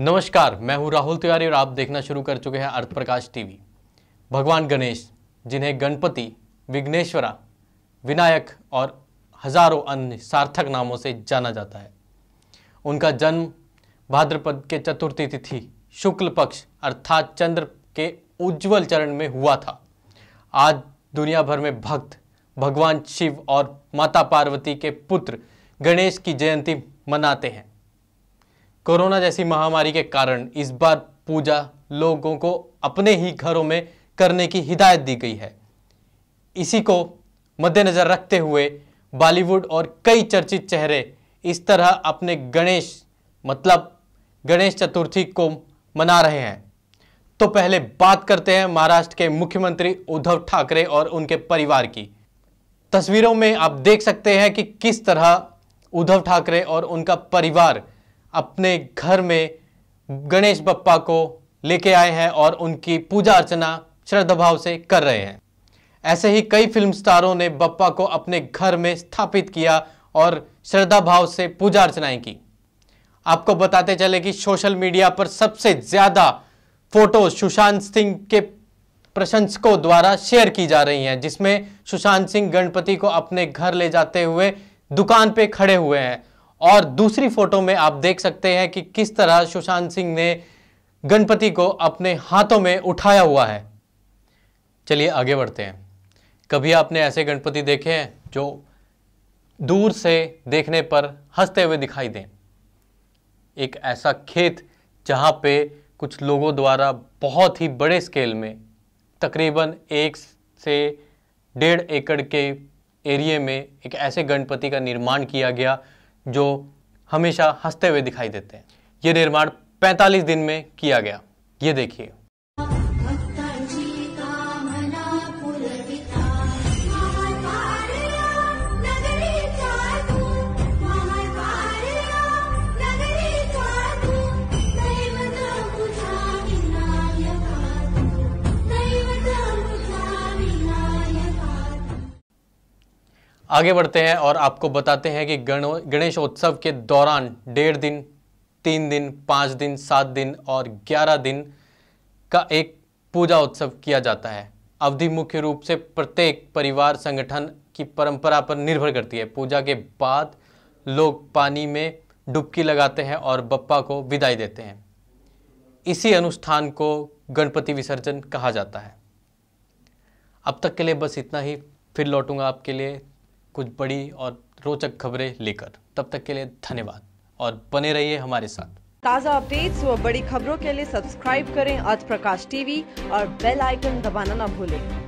नमस्कार मैं हूं राहुल तिवारी और आप देखना शुरू कर चुके हैं अर्थ प्रकाश टीवी भगवान गणेश जिन्हें गणपति विघ्नेश्वरा विनायक और हजारों अन्य सार्थक नामों से जाना जाता है उनका जन्म भाद्रपद के चतुर्थी तिथि शुक्ल पक्ष अर्थात चंद्र के उज्जवल चरण में हुआ था आज दुनिया भर में भक्त भगवान शिव और माता पार्वती के पुत्र गणेश की जयंती मनाते हैं कोरोना जैसी महामारी के कारण इस बार पूजा लोगों को अपने ही घरों में करने की हिदायत दी गई है इसी को मद्देनज़र रखते हुए बॉलीवुड और कई चर्चित चेहरे इस तरह अपने गणेश मतलब गणेश चतुर्थी को मना रहे हैं तो पहले बात करते हैं महाराष्ट्र के मुख्यमंत्री उद्धव ठाकरे और उनके परिवार की तस्वीरों में आप देख सकते हैं कि किस तरह उद्धव ठाकरे और उनका परिवार अपने घर में गणेश बप्पा को लेके आए हैं और उनकी पूजा अर्चना श्रद्धा भाव से कर रहे हैं ऐसे ही कई फिल्म स्टारों ने बप्पा को अपने घर में स्थापित किया और श्रद्धा भाव से पूजा अर्चनाएं की आपको बताते चले कि सोशल मीडिया पर सबसे ज़्यादा फोटो सुशांत सिंह के प्रशंसकों द्वारा शेयर की जा रही हैं जिसमें सुशांत सिंह गणपति को अपने घर ले जाते हुए दुकान पे खड़े हुए हैं और दूसरी फोटो में आप देख सकते हैं कि किस तरह सुशांत सिंह ने गणपति को अपने हाथों में उठाया हुआ है चलिए आगे बढ़ते हैं कभी आपने ऐसे गणपति देखे हैं जो दूर से देखने पर हंसते हुए दिखाई दें एक ऐसा खेत जहां पे कुछ लोगों द्वारा बहुत ही बड़े स्केल में तकरीबन एक से डेढ़ एकड़ के एरिए में एक ऐसे गणपति का निर्माण किया गया जो हमेशा हंसते हुए दिखाई देते हैं ये निर्माण 45 दिन में किया गया ये देखिए आगे बढ़ते हैं और आपको बताते हैं कि गणेश उत्सव के दौरान डेढ़ दिन तीन दिन पाँच दिन सात दिन और ग्यारह दिन का एक पूजा उत्सव किया जाता है अवधि मुख्य रूप से प्रत्येक परिवार संगठन की परंपरा पर निर्भर करती है पूजा के बाद लोग पानी में डुबकी लगाते हैं और बप्पा को विदाई देते हैं इसी अनुष्ठान को गणपति विसर्जन कहा जाता है अब तक के लिए बस इतना ही फिर लौटूंगा आपके लिए कुछ बड़ी और रोचक खबरें लेकर तब तक के लिए धन्यवाद और बने रहिए हमारे साथ ताज़ा अपडेट्स और बड़ी खबरों के लिए सब्सक्राइब करें आज प्रकाश टीवी और बेल आइकन दबाना न भूलें